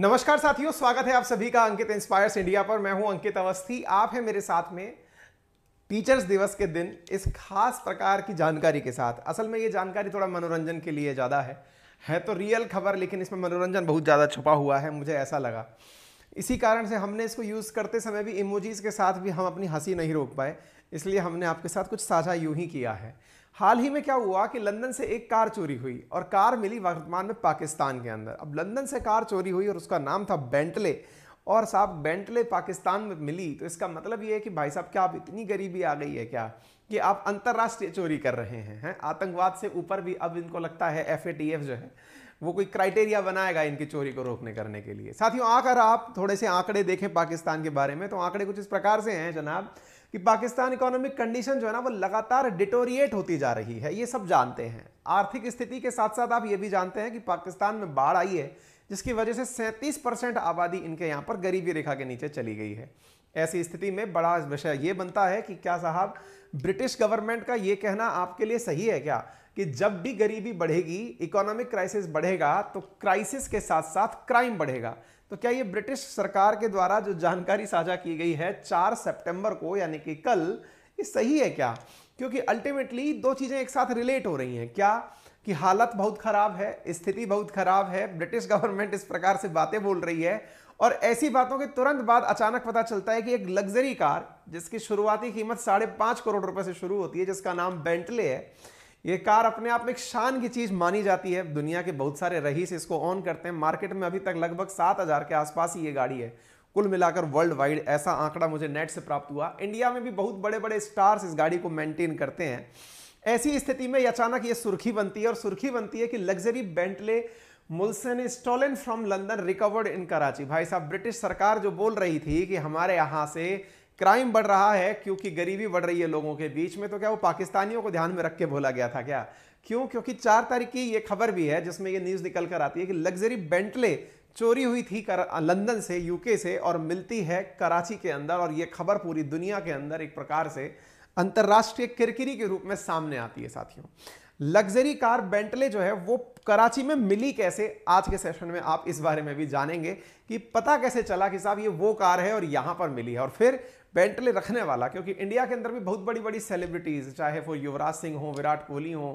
नमस्कार साथियों स्वागत है आप सभी का अंकित इंस्पायर्स इंडिया पर मैं हूं अंकित अवस्थी आप हैं मेरे साथ में टीचर्स दिवस के दिन इस खास प्रकार की जानकारी के साथ असल में ये जानकारी थोड़ा मनोरंजन के लिए ज़्यादा है है तो रियल खबर लेकिन इसमें मनोरंजन बहुत ज़्यादा छुपा हुआ है मुझे ऐसा लगा इसी कारण से हमने इसको यूज़ करते समय भी इमोजीज़ के साथ भी हम अपनी हंसी नहीं रोक पाए इसलिए हमने आपके साथ कुछ साझा यूँ ही किया है हाल ही में क्या हुआ कि लंदन से एक कार चोरी हुई और कार मिली वर्तमान में पाकिस्तान के अंदर अब लंदन से कार चोरी हुई और उसका नाम था बेंटले और साहब बेंटले पाकिस्तान में मिली तो इसका मतलब ये है कि भाई साहब क्या अब इतनी गरीबी आ गई है क्या कि आप अंतर्राष्ट्रीय चोरी कर रहे हैं है? आतंकवाद से ऊपर भी अब इनको लगता है एफ जो है वो कोई क्राइटेरिया बनाएगा इनकी चोरी को रोकने करने के लिए साथियों आकर आप थोड़े से आंकड़े देखें पाकिस्तान के बारे में तो आंकड़े कुछ इस प्रकार से हैं जनाब कि पाकिस्तान इकोनॉमिक कंडीशन जो है ना वो लगातार डिटोरिएट होती जा रही है ये सब जानते हैं आर्थिक स्थिति के साथ साथ आप ये भी जानते हैं कि पाकिस्तान में बाढ़ आई है जिसकी वजह से सैंतीस परसेंट आबादी इनके यहाँ पर गरीबी रेखा के नीचे चली गई है ऐसी स्थिति में बड़ा विषय ये बनता है कि क्या साहब ब्रिटिश गवर्नमेंट का ये कहना आपके लिए सही है क्या कि जब भी गरीबी बढ़ेगी इकोनॉमिक क्राइसिस बढ़ेगा तो क्राइसिस के साथ साथ क्राइम बढ़ेगा तो क्या ये ब्रिटिश सरकार के द्वारा जो जानकारी साझा की गई है चार सेप्टेम्बर को यानी कि कल ये सही है क्या क्योंकि अल्टीमेटली दो चीज़ें एक साथ रिलेट हो रही हैं क्या कि हालत बहुत ख़राब है स्थिति बहुत ख़राब है ब्रिटिश गवर्नमेंट इस प्रकार से बातें बोल रही है और ऐसी बातों के तुरंत बाद अचानक पता चलता है कि एक लग्जरी कार जिसकी शुरुआती कीमत साढ़े पांच करोड़ रुपए से शुरू होती है जिसका नाम बेंटले है ये कार अपने आप में एक शान की चीज़ मानी जाती है दुनिया के बहुत सारे रईस इसको ऑन करते हैं मार्केट में अभी तक लगभग सात हज़ार के आसपास ही ये गाड़ी है कुल मिलाकर वर्ल्ड वाइड ऐसा आंकड़ा मुझे नेट से प्राप्त हुआ इंडिया में भी बहुत बड़े बड़े स्टार्स इस गाड़ी को मेंटेन करते हैं ऐसी स्थिति में अचानक ये सुर्खी बनती है और सुर्खी बनती है कि luxury Bentley Mulsanne stolen from London recovered in Karachi भाई साहब ब्रिटिश सरकार जो बोल रही थी कि हमारे यहां से क्राइम बढ़ रहा है क्योंकि गरीबी बढ़ रही है लोगों के बीच में तो क्या वो पाकिस्तानियों को ध्यान में रख के बोला गया था क्या क्यों क्योंकि चार तारीख की ये खबर भी है जिसमें ये न्यूज़ निकल कर आती है कि लग्जरी बेंटले चोरी हुई थी कर, लंदन से यूके से और मिलती है कराची के अंदर और ये खबर पूरी दुनिया के अंदर एक प्रकार से अंतर्राष्ट्रीय किरकिरी के रूप में सामने आती है साथियों लग्जरी कार बेंटले जो है वो कराची में मिली कैसे आज के सेशन में आप इस बारे में भी जानेंगे कि पता कैसे चला कि साहब ये वो कार है और यहां पर मिली है और फिर बेंटले रखने वाला क्योंकि इंडिया के अंदर भी बहुत बड़ी बड़ी सेलिब्रिटीज़ चाहे वो युवराज सिंह हो विराट कोहली हो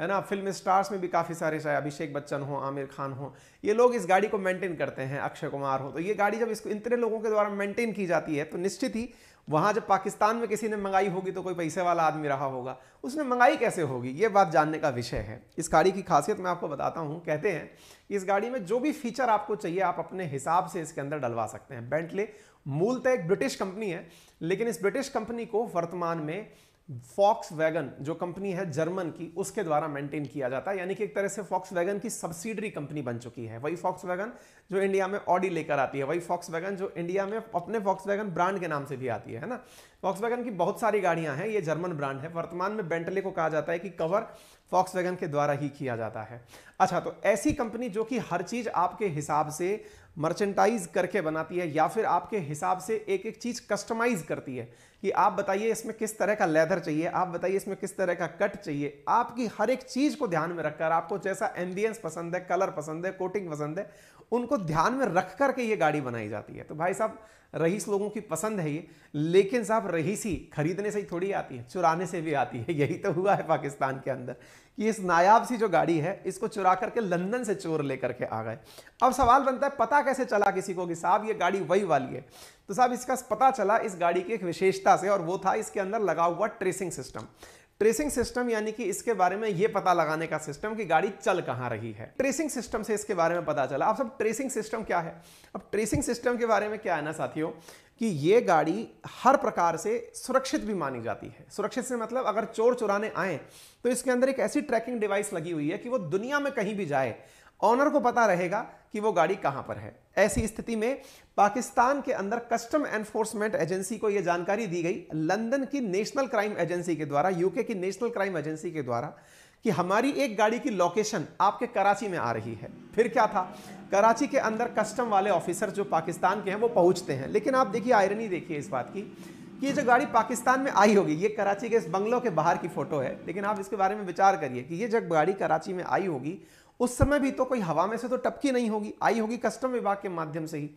है ना फिल्म स्टार्स में भी काफ़ी सारे चाहे अभिषेक बच्चन हो आमिर खान हो ये लोग इस गाड़ी को मेंटेन करते हैं अक्षय कुमार हो तो ये गाड़ी जब इसको इतने लोगों के द्वारा मेंटेन की जाती है तो निश्चित ही वहाँ जब पाकिस्तान में किसी ने मंगाई होगी तो कोई पैसे वाला आदमी रहा होगा उसने मंगाई कैसे होगी ये बात जानने का विषय है इस गाड़ी की खासियत मैं आपको बताता हूँ कहते हैं कि इस गाड़ी में जो भी फीचर आपको चाहिए आप अपने हिसाब से इसके अंदर डलवा सकते हैं बेंटले मूलतः एक ब्रिटिश कंपनी है लेकिन इस ब्रिटिश कंपनी को वर्तमान में फॉक्स वैगन जो कंपनी है जर्मन की उसके द्वारा मेंटेन किया जाता है यानी कि एक तरह से फॉक्स वैगन की सब्सिडरी कंपनी बन चुकी है वही फॉक्स वैगन जो इंडिया में ऑडी लेकर आती है वही फॉक्स वैगन जो इंडिया में अपने फॉक्स वैगन ब्रांड के नाम से भी आती है ना फॉक्स वैगन की बहुत सारी गाड़ियां हैं ये जर्मन ब्रांड है वर्तमान में बेंटले को कहा जाता है कि कवर फॉक्स वैगन के द्वारा ही किया जाता है अच्छा तो ऐसी कंपनी जो कि हर चीज़ आपके हिसाब से मर्चेंटाइज करके बनाती है या फिर आपके हिसाब से एक एक चीज़ कस्टमाइज करती है कि आप बताइए इसमें किस तरह का लेदर चाहिए आप बताइए इसमें किस तरह का कट चाहिए आपकी हर एक चीज़ को ध्यान में रखकर आपको जैसा एम्बियंस पसंद है कलर पसंद है कोटिंग पसंद है उनको ध्यान में रख करके ये गाड़ी बनाई जाती है तो भाई साहब रईस लोगों की पसंद है ये लेकिन साहब रईस ही खरीदने से ही थोड़ी आती है चुराने से भी आती है यही तो हुआ है पाकिस्तान के अंदर कि इस नायाब सी जो गाड़ी है इसको चुरा करके लंदन से चोर लेकर के आ गए अब सवाल बनता है पता कैसे चला किसी को कि साहब ये गाड़ी वही वाली है तो साहब इसका पता चला इस गाड़ी की एक विशेषता से और वो था इसके अंदर लगा हुआ ट्रेसिंग सिस्टम ट्रेसिंग सिस्टम यानी कि इसके बारे में ये पता लगाने का सिस्टम कि गाड़ी चल कहाँ रही है ट्रेसिंग सिस्टम से इसके बारे में पता चला अब सब ट्रेसिंग सिस्टम क्या है अब ट्रेसिंग सिस्टम के बारे में क्या है ना साथियों कि ये गाड़ी हर प्रकार से सुरक्षित भी मानी जाती है सुरक्षित से मतलब अगर चोर चुराने आए तो इसके अंदर एक ऐसी ट्रैकिंग डिवाइस लगी हुई है कि वो दुनिया में कहीं भी जाए ऑनर को पता रहेगा कि वो गाड़ी कहाँ पर है ऐसी स्थिति में पाकिस्तान के अंदर कस्टम एनफोर्समेंट एजेंसी को यह जानकारी दी गई लंदन की नेशनल क्राइम एजेंसी के द्वारा यूके की नेशनल क्राइम एजेंसी के द्वारा कि हमारी एक गाड़ी की लोकेशन आपके कराची में आ रही है फिर क्या था कराची के अंदर कस्टम वाले ऑफिसर जो पाकिस्तान के हैं वो पहुंचते हैं लेकिन आप देखिए आयरनी देखिए इस बात की कि ये जो गाड़ी पाकिस्तान में आई होगी ये कराची के इस बंगलों के बाहर की फ़ोटो है लेकिन आप इसके बारे में विचार करिए कि ये जब गाड़ी कराची में आई होगी उस समय भी तो कोई हवा में से तो टपकी नहीं होगी आई होगी कस्टम विभाग के माध्यम से ही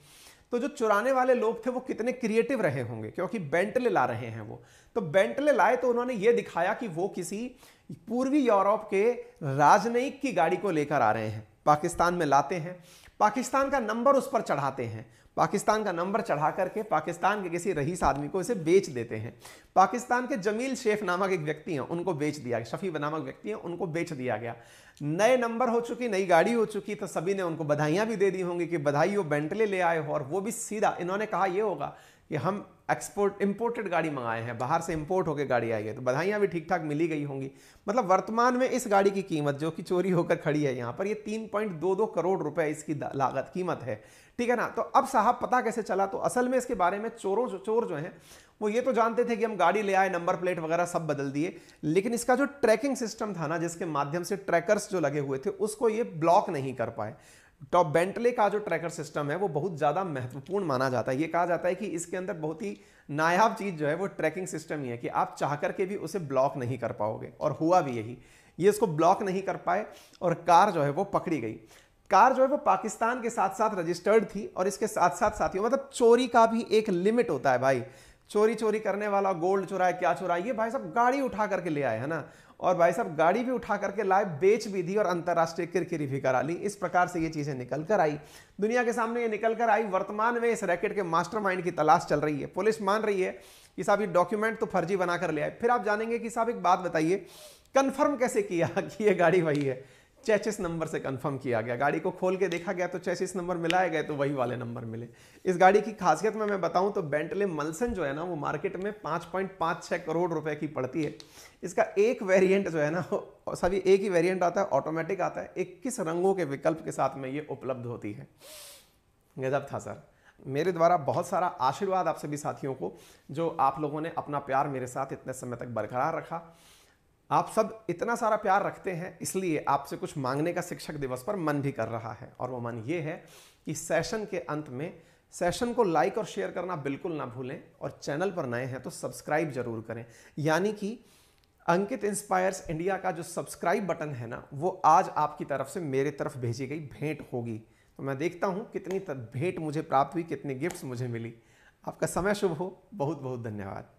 तो जो चुराने वाले लोग थे वो कितने क्रिएटिव रहे होंगे क्योंकि बेंटले ला रहे हैं वो तो बेंटले लाए तो उन्होंने ये दिखाया कि वो किसी पूर्वी यूरोप के राजनयिक की गाड़ी को लेकर आ रहे हैं पाकिस्तान में लाते हैं पाकिस्तान का नंबर उस पर चढ़ाते हैं पाकिस्तान का नंबर चढ़ा करके पाकिस्तान के किसी रईस आदमी को इसे बेच देते हैं पाकिस्तान के जमील शेख नामक एक व्यक्ति हैं उनको बेच दिया गया शफी नामक व्यक्ति हैं उनको बेच दिया गया नए नंबर हो चुकी नई गाड़ी हो चुकी तो सभी ने उनको बधाइयाँ भी दे दी होंगी कि बधाई हो बेंटले ले आए हो और वो भी सीधा इन्होंने कहा यह होगा कि हम एक्सपोर्ट इम्पोर्टेड गाड़ी मंगाए हैं बाहर से इम्पोर्ट होकर गाड़ी आई है तो बधाइयाँ भी ठीक ठाक मिली गई होंगी मतलब वर्तमान में इस गाड़ी की कीमत जो कि चोरी होकर खड़ी है यहाँ पर ये तीन पॉइंट दो दो करोड़ रुपए इसकी लागत कीमत है ठीक है ना तो अब साहब पता कैसे चला तो असल में इसके बारे में चोरों जो, चोर जो हैं वो ये तो जानते थे कि हम गाड़ी ले आए नंबर प्लेट वगैरह सब बदल दिए लेकिन इसका जो ट्रैकिंग सिस्टम था ना जिसके माध्यम से ट्रैकर्स जो लगे हुए थे उसको ये ब्लॉक नहीं कर पाए टॉप बेंटले का जो ट्रैकर सिस्टम है वो बहुत ज़्यादा महत्वपूर्ण माना जाता है ये कहा जाता है कि इसके अंदर बहुत ही नायाब चीज़ जो है वो ट्रैकिंग सिस्टम ही है कि आप चाह करके भी उसे ब्लॉक नहीं कर पाओगे और हुआ भी यही ये इसको ब्लॉक नहीं कर पाए और कार जो है वो पकड़ी गई कार जो है वो पाकिस्तान के साथ साथ रजिस्टर्ड थी और इसके साथ साथ साथियों मतलब चोरी का भी एक लिमिट होता है भाई चोरी चोरी करने वाला गोल्ड चुराए क्या चुराए ये भाई साहब गाड़ी उठा करके ले आए है ना और भाई साहब गाड़ी भी उठा करके लाए बेच भी दी और अंतर्राष्ट्रीय किरकिरी भी करा ली इस प्रकार से ये चीज़ें निकल कर आई दुनिया के सामने ये निकल कर आई वर्तमान में इस रैकेट के मास्टरमाइंड की तलाश चल रही है पुलिस मान रही है कि साहब ये डॉक्यूमेंट तो फर्जी बनाकर ले आए फिर आप जानेंगे कि साहब एक बात बताइए कन्फर्म कैसे किया कि ये गाड़ी वही है चैचिस नंबर से कंफर्म किया गया गाड़ी को खोल के देखा गया तो चैचिस नंबर मिलाए गए तो वही वाले नंबर मिले इस गाड़ी की खासियत में मैं बताऊं तो बेंटले मलसन जो है ना वो मार्केट में पाँच पॉइंट पाँच छः करोड़ रुपए की पड़ती है इसका एक वेरिएंट जो है ना सभी एक ही वेरियंट आता है ऑटोमेटिक आता है इक्कीस रंगों के विकल्प के साथ में ये उपलब्ध होती है गजब था सर मेरे द्वारा बहुत सारा आशीर्वाद आप सभी साथियों को जो आप लोगों ने अपना प्यार मेरे साथ इतने समय तक बरकरार रखा आप सब इतना सारा प्यार रखते हैं इसलिए आपसे कुछ मांगने का शिक्षक दिवस पर मन भी कर रहा है और वो मन ये है कि सेशन के अंत में सेशन को लाइक और शेयर करना बिल्कुल ना भूलें और चैनल पर नए हैं तो सब्सक्राइब जरूर करें यानी कि अंकित इंस्पायर्स इंडिया का जो सब्सक्राइब बटन है ना वो आज आपकी तरफ से मेरे तरफ भेजी गई भेंट होगी तो मैं देखता हूँ कितनी भेंट मुझे प्राप्त हुई कितने गिफ्ट्स मुझे मिली आपका समय शुभ हो बहुत बहुत धन्यवाद